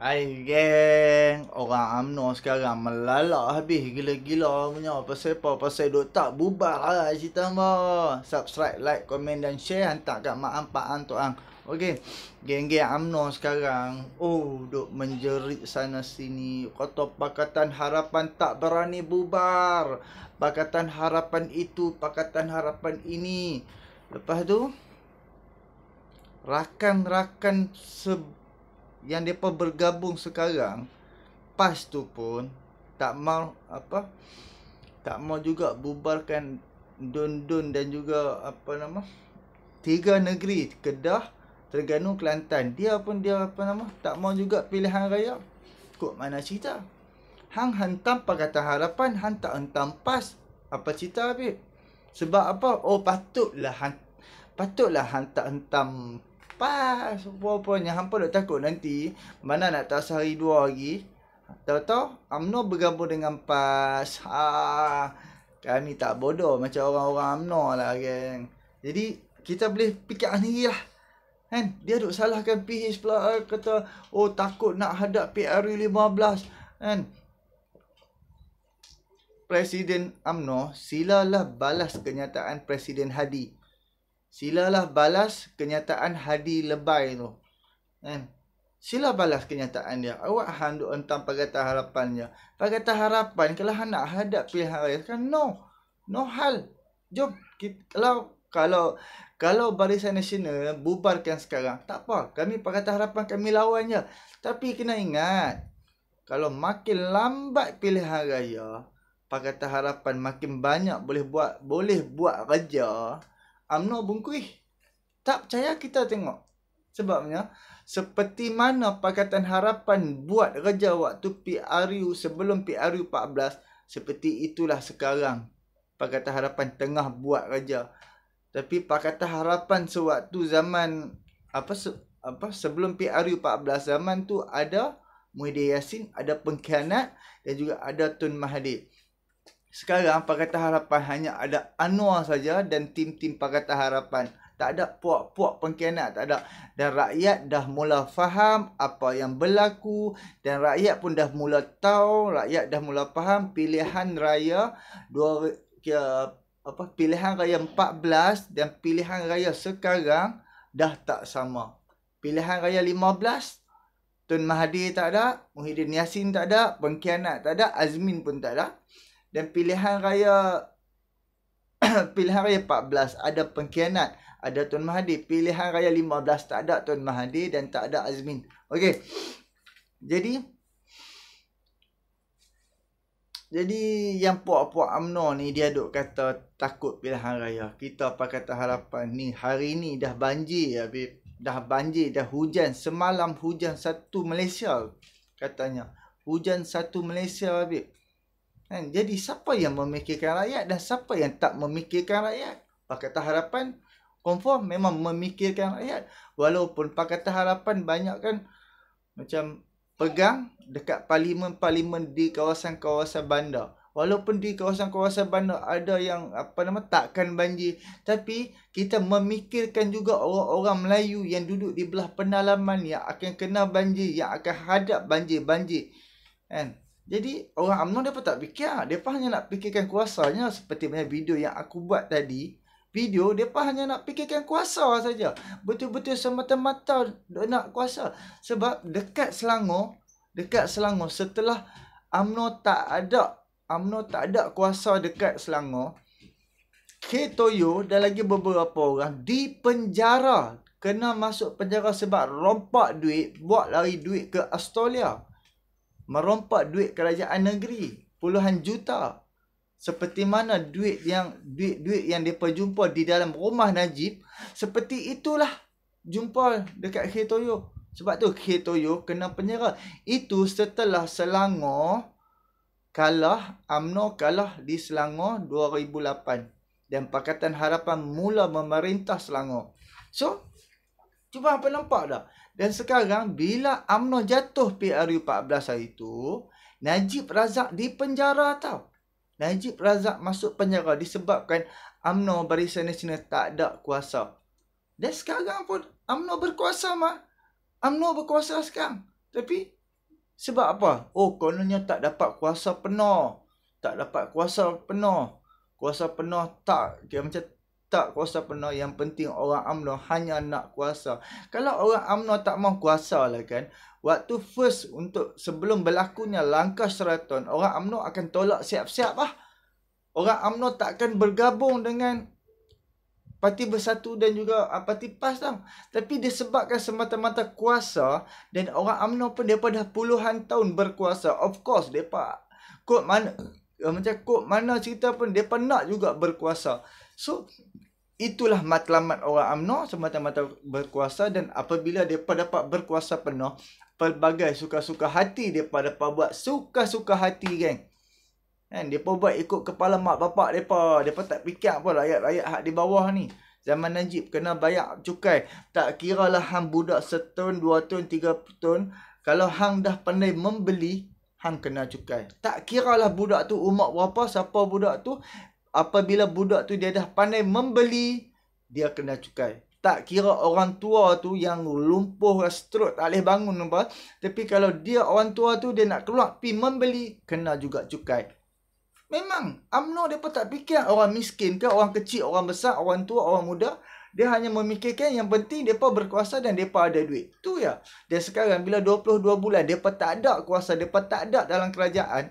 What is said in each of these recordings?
Hai geng, orang amno sekarang melalak habis gila-gila punya Pasal apa? Pasal duk tak bubar lah cerita apa Subscribe, like, komen dan share Hantar kat mak ampak antuk ang Okay, geng-geng amno sekarang Oh, duk menjerit sana sini Kata Pakatan Harapan tak berani bubar Pakatan Harapan itu, Pakatan Harapan ini Lepas tu Rakan-rakan sebuah yang depa bergabung sekarang pas tu pun tak mau apa tak mau juga bubarkan Dun-Dun dan juga apa nama tiga negeri Kedah, Terengganu, Kelantan. Dia pun dia apa nama tak mau juga pilihan raya. Kok mana cerita? Hang hantam Pakatan Harapan, hang tak hantam PAS. Apa cerita habis? Sebab apa? Oh patutlah hang patutlah hang tak hantam lepas rupa-rupanya hampa dah takut nanti mana nak tahu sehari dua lagi tahu-tahu UMNO bergabung dengan PAS ah, kami tak bodoh macam orang-orang UMNO lah geng jadi kita boleh fikir sendiri lah kan dia duk salahkan PH pula eh, kata oh takut nak hadap PRU 15 kan Presiden Amno silalah balas kenyataan Presiden Hadi silalah balas kenyataan hadi lebay tu. Eh. Kan? Sila balas kenyataan dia. Awak handuk entang pagata harapannya. Pagata harapan kalau nak hadap pilihan raya kan no. No hal. Jom kita, kalau kalau kalau Barisan Nasional bubarkan sekarang, tak apa. Kami Pakatan Harapan kami lawannya. Tapi kena ingat, kalau makin lambat pilihan raya, Pakatan Harapan makin banyak boleh buat boleh buat kerja, UMNO bungkui. Tak percaya kita tengok. Sebabnya, seperti mana Pakatan Harapan buat kerja waktu PRU sebelum PRU 14, seperti itulah sekarang Pakatan Harapan tengah buat kerja. Tapi Pakatan Harapan sewaktu zaman apa se, apa sebelum PRU 14 zaman tu ada Muhyiddin Yassin, ada pengkhianat dan juga ada Tun Mahathir. Sekarang Pakatan Harapan hanya ada Anwar saja dan tim-tim Pakatan Harapan. Tak ada puak-puak pengkhianat, tak ada. Dan rakyat dah mula faham apa yang berlaku dan rakyat pun dah mula tahu, rakyat dah mula faham pilihan raya dua ke, apa pilihan raya 14 dan pilihan raya sekarang dah tak sama. Pilihan raya 15 Tun Mahathir tak ada, Muhyiddin Yassin tak ada, pengkhianat tak ada, Azmin pun tak ada dan pilihan raya pilihan raya 14 ada pengkhianat ada Tun Mahathir pilihan raya 15 tak ada Tun Mahathir dan tak ada Azmin okey jadi jadi yang puak-puak UMNO ni dia duk kata takut pilihan raya. Kita apa kata harapan ni hari ni dah banjir ya Habib. Dah banjir, dah hujan. Semalam hujan satu Malaysia katanya. Hujan satu Malaysia Habib. Kan? Jadi siapa yang memikirkan rakyat dan siapa yang tak memikirkan rakyat? Pakatan Harapan confirm memang memikirkan rakyat. Walaupun Pakatan Harapan banyak kan macam pegang dekat parlimen-parlimen di kawasan-kawasan bandar. Walaupun di kawasan-kawasan bandar ada yang apa nama takkan banjir, tapi kita memikirkan juga orang-orang Melayu yang duduk di belah pedalaman yang akan kena banjir, yang akan hadap banjir-banjir. Kan? -banjir. Jadi orang UMNO dia pun tak fikir. Ah, dia pun hanya nak fikirkan kuasanya seperti banyak video yang aku buat tadi. Video dia pun hanya nak fikirkan kuasa saja. Betul-betul semata-mata nak kuasa. Sebab dekat Selangor, dekat Selangor setelah UMNO tak ada UMNO tak ada kuasa dekat Selangor, Ketoyo dan lagi beberapa orang penjara, Kena masuk penjara sebab rompak duit, buat lari duit ke Australia merompak duit kerajaan negeri puluhan juta seperti mana duit yang duit duit yang depa jumpa di dalam rumah Najib seperti itulah jumpa dekat Ketoyo sebab tu Ketoyo kena penjara itu setelah Selangor kalah AMNO kalah di Selangor 2008 dan Pakatan Harapan mula memerintah Selangor so cuba apa nampak dah dan sekarang bila Amno jatuh PRU 14 hari itu, Najib Razak di penjara tau. Najib Razak masuk penjara disebabkan Amno Barisan Nasional tak ada kuasa. Dan sekarang pun Amno berkuasa mah. Amno berkuasa sekarang. Tapi sebab apa? Oh kononnya tak dapat kuasa penuh. Tak dapat kuasa penuh. Kuasa penuh tak. Okay, macam tak kuasa penuh yang penting orang amno hanya nak kuasa kalau orang amno tak mau kuasa lah kan waktu first untuk sebelum berlakunya langkah seraton orang amno akan tolak siap-siap lah orang amno tak akan bergabung dengan Parti Bersatu dan juga uh, Parti PAS lah. Tapi disebabkan semata-mata kuasa dan orang UMNO pun mereka dah puluhan tahun berkuasa. Of course, mereka kot mana, macam kot mana cerita pun mereka nak juga berkuasa. So itulah matlamat orang amno semata-mata berkuasa dan apabila mereka dapat berkuasa penuh pelbagai suka-suka hati mereka dapat buat suka-suka hati geng. Kan? Mereka buat ikut kepala mak bapak mereka. Mereka tak fikir apa rakyat-rakyat hak di bawah ni. Zaman Najib kena bayar cukai. Tak kira lah hang budak seton, dua ton, tiga ton. Kalau hang dah pandai membeli, hang kena cukai. Tak kira lah budak tu umat berapa, siapa budak tu apabila budak tu dia dah pandai membeli, dia kena cukai. Tak kira orang tua tu yang lumpuh ke stroke tak boleh bangun nampa, tapi kalau dia orang tua tu dia nak keluar pi membeli kena juga cukai. Memang UMNO depa tak fikir orang miskin ke orang kecil, orang besar, orang tua, orang muda, dia hanya memikirkan yang penting dia depa berkuasa dan depa ada duit. Tu ya. Dan sekarang bila 22 bulan depa tak ada kuasa, depa tak ada dalam kerajaan,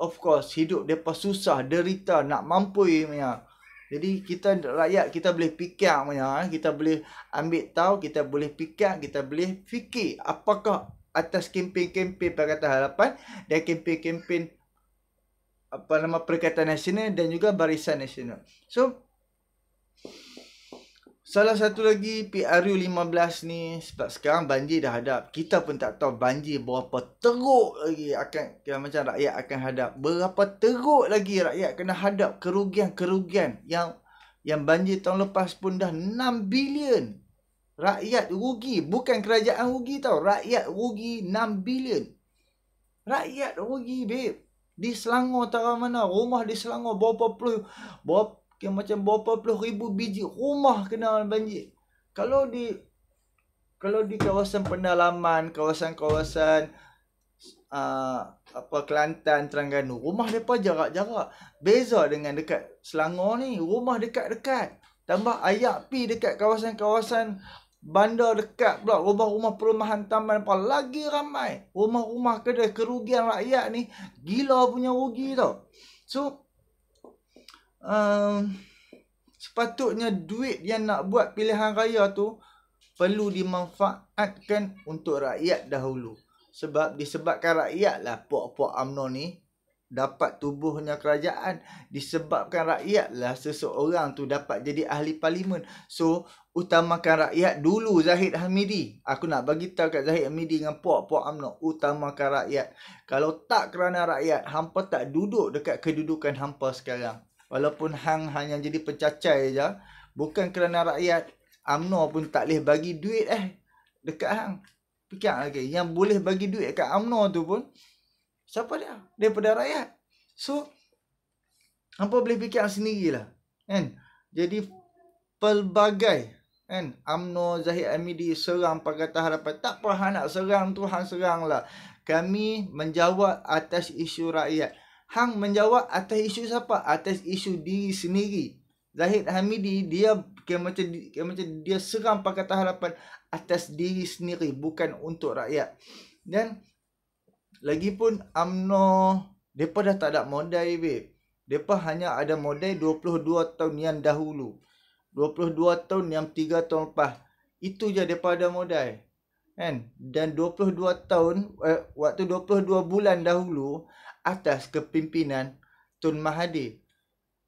of course hidup depa susah derita nak mampu punya jadi kita rakyat kita boleh fikir punya kita boleh ambil tahu kita boleh fikir kita boleh fikir apakah atas kempen-kempen Perkataan Harapan dan kempen-kempen apa nama Perkataan Nasional dan juga Barisan Nasional. So Salah satu lagi PRU 15 ni sebab sekarang banjir dah hadap. Kita pun tak tahu banjir berapa teruk lagi akan macam rakyat akan hadap. Berapa teruk lagi rakyat kena hadap kerugian-kerugian yang yang banjir tahun lepas pun dah 6 bilion. Rakyat rugi. Bukan kerajaan rugi tau. Rakyat rugi 6 bilion. Rakyat rugi, babe. Di Selangor, tak mana. Rumah di Selangor berapa puluh, berapa Okay, macam berapa puluh ribu biji rumah kena banjir. Kalau di kalau di kawasan pendalaman, kawasan-kawasan uh, apa Kelantan, Terengganu, rumah depa jarak-jarak. Beza dengan dekat Selangor ni, rumah dekat-dekat. Tambah ayak pi dekat kawasan-kawasan bandar dekat pula, rumah-rumah perumahan taman apa lagi ramai. Rumah-rumah kedai kerugian rakyat ni gila punya rugi tau. So, Ehm, sepatutnya duit yang nak buat pilihan raya tu perlu dimanfaatkan untuk rakyat dahulu. Sebab disebabkan rakyat lah puak-puak UMNO ni dapat tubuhnya kerajaan. Disebabkan rakyat lah seseorang tu dapat jadi ahli parlimen. So, utamakan rakyat dulu Zahid Hamidi. Aku nak bagi tahu kat Zahid Hamidi dengan puak-puak UMNO. Utamakan rakyat. Kalau tak kerana rakyat, hampa tak duduk dekat kedudukan hampa sekarang walaupun hang hanya jadi pencacai je bukan kerana rakyat amno pun tak boleh bagi duit eh dekat hang fikir lagi yang boleh bagi duit dekat amno tu pun siapa dia daripada rakyat so hangpa boleh fikir sendirilah kan jadi pelbagai kan amno zahid amidi serang pakatan harapan tak pernah nak serang tu hang serang lah kami menjawab atas isu rakyat Hang menjawab atas isu siapa? Atas isu diri sendiri. Zahid Hamidi dia kayak macam kayak macam dia seram pakai harapan atas diri sendiri bukan untuk rakyat. Dan lagi pun amno depa dah tak ada modal we. Depa hanya ada modal 22 tahun yang dahulu. 22 tahun yang tiga tahun lepas. Itu je depa ada modal. Kan? Dan 22 tahun eh, waktu 22 bulan dahulu atas kepimpinan Tun Mahathir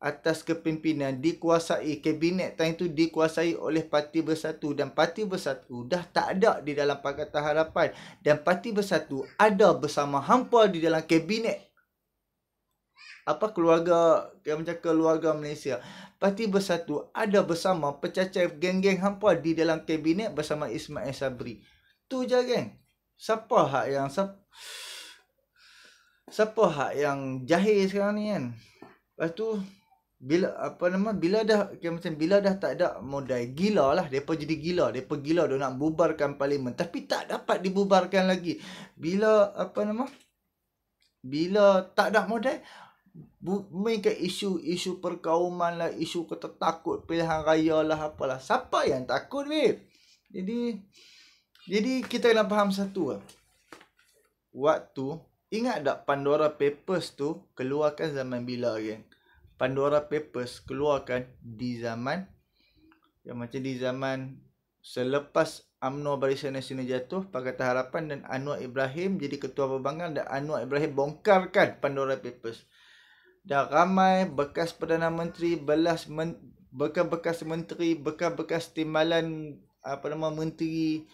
atas kepimpinan dikuasai kabinet time itu dikuasai oleh Parti Bersatu dan Parti Bersatu dah tak ada di dalam Pakatan Harapan dan Parti Bersatu ada bersama hampa di dalam kabinet apa keluarga yang macam keluarga Malaysia Parti Bersatu ada bersama pecah-pecah geng-geng hampa di dalam kabinet bersama Ismail Sabri tu je geng siapa hak yang siapa? siapa hak yang jahil sekarang ni kan lepas tu bila apa nama bila dah macam bila dah tak ada modal gila lah depa jadi gila depa gila dia nak bubarkan parlimen tapi tak dapat dibubarkan lagi bila apa nama bila tak ada modal bu, mainkan isu-isu perkauman lah isu kata takut pilihan raya lah apalah siapa yang takut ni jadi jadi kita kena faham satu lah. waktu Ingat tak Pandora Papers tu keluarkan zaman bila geng? Pandora Papers keluarkan di zaman yang macam di zaman selepas UMNO Barisan Nasional jatuh Pakatan Harapan dan Anwar Ibrahim jadi ketua perbangan dan Anwar Ibrahim bongkarkan Pandora Papers. Dah ramai bekas Perdana Menteri, belas men, bekas-bekas menteri, bekas-bekas timbalan apa nama menteri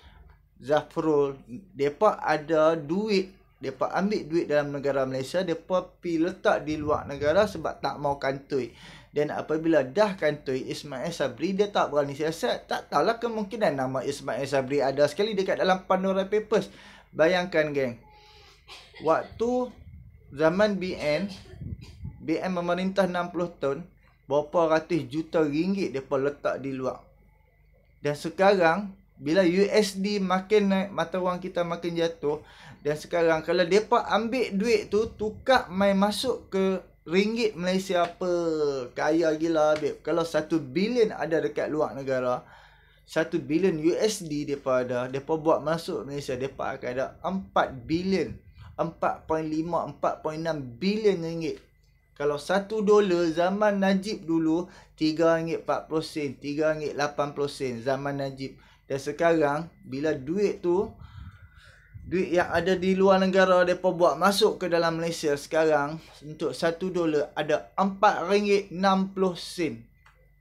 Zafrul, depa ada duit mereka ambil duit dalam negara Malaysia Mereka pergi letak di luar negara Sebab tak mau kantoi Dan apabila dah kantoi Ismail Sabri Dia tak berani siasat Tak tahulah kemungkinan nama Ismail Sabri ada sekali Dekat dalam Pandora Papers Bayangkan geng Waktu zaman BN BN memerintah 60 tahun Berapa ratus juta ringgit Mereka letak di luar Dan sekarang bila USD makin naik mata wang kita makin jatuh dan sekarang kalau depa ambil duit tu tukar mai masuk ke ringgit Malaysia apa kaya gila beb kalau satu bilion ada dekat luar negara satu bilion USD depa ada depa buat masuk Malaysia depa akan ada 4 bilion 4.5 enam bilion ringgit kalau satu dolar zaman Najib dulu tiga ringgit 40 sen tiga ringgit 80 sen zaman Najib dan sekarang bila duit tu duit yang ada di luar negara depa buat masuk ke dalam Malaysia sekarang untuk satu dolar ada empat ringgit enam puluh sen.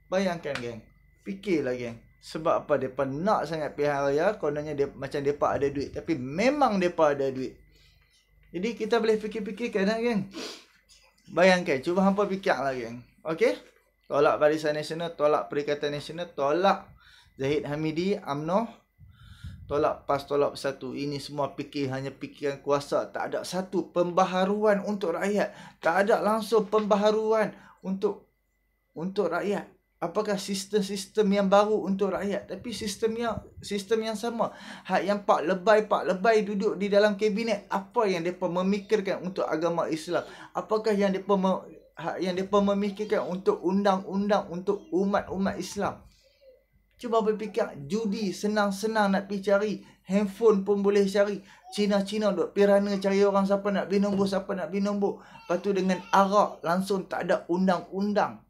Bayangkan geng. Fikirlah geng. Sebab apa depa nak sangat pilihan raya kononnya dia macam depa ada duit tapi memang depa ada duit. Jadi kita boleh fikir-fikirkan lah geng. Bayangkan cuba hampa fikirlah geng. Okey? Tolak Barisan Nasional, tolak Perikatan Nasional, tolak Zahid Hamidi, UMNO Tolak PAS, tolak satu Ini semua fikir hanya fikiran kuasa Tak ada satu pembaharuan untuk rakyat Tak ada langsung pembaharuan untuk untuk rakyat Apakah sistem-sistem yang baru untuk rakyat Tapi sistem yang sistem yang sama Hak yang Pak Lebay, Pak Lebay duduk di dalam kabinet Apa yang mereka memikirkan untuk agama Islam Apakah yang mereka, yang mereka memikirkan untuk undang-undang Untuk umat-umat Islam Cuba berfikir judi senang-senang nak pergi cari. Handphone pun boleh cari. Cina-cina duk pirana cari orang siapa nak pergi nombor, siapa nak pergi nombor. Lepas tu dengan Arak langsung tak ada undang-undang.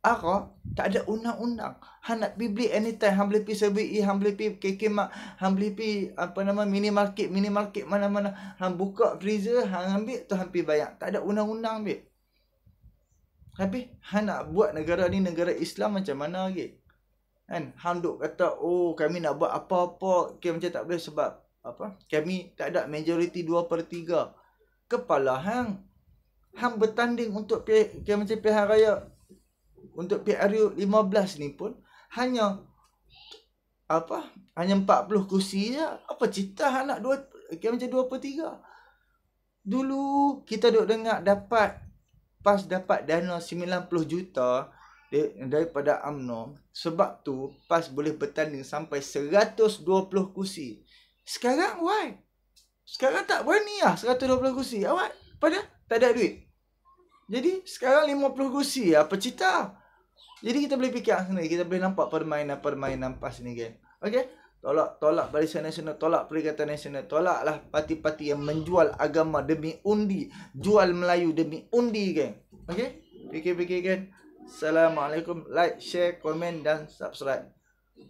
Arak tak ada undang-undang. Han nak pergi beli anytime. Han boleh pergi sebi, han boleh pergi KK Mark. Han boleh pergi apa nama minimarket, minimarket mana-mana. Han buka freezer, han ambil tu han pergi bayar. Tak ada undang-undang ambil. Tapi, han nak buat negara ni negara Islam macam mana lagi? Okay? kan hang duk kata oh kami nak buat apa-apa okay, macam tak boleh sebab apa kami tak ada majoriti 2/3 kepala hang hang bertanding untuk pilihan macam pilihan raya untuk PRU 15 ni pun hanya apa hanya 40 kursi je apa cerita hang nak dua okay, macam 2/3 dulu kita duk dengar dapat pas dapat dana 90 juta daripada UMNO sebab tu PAS boleh bertanding sampai 120 kursi. Sekarang why? Sekarang tak berani lah 120 kursi. Awak pada tak ada duit. Jadi sekarang 50 kursi apa cita? Jadi kita boleh fikir lah sendiri, kita boleh nampak permainan-permainan PAS ni kan. Okey. Tolak, tolak Barisan Nasional, tolak Perikatan Nasional, tolaklah parti-parti yang menjual agama demi undi, jual Melayu demi undi geng. Kan? Okey? Fikir-fikir geng. Kan? Assalamualaikum. Like, share, komen dan subscribe.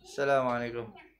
Assalamualaikum.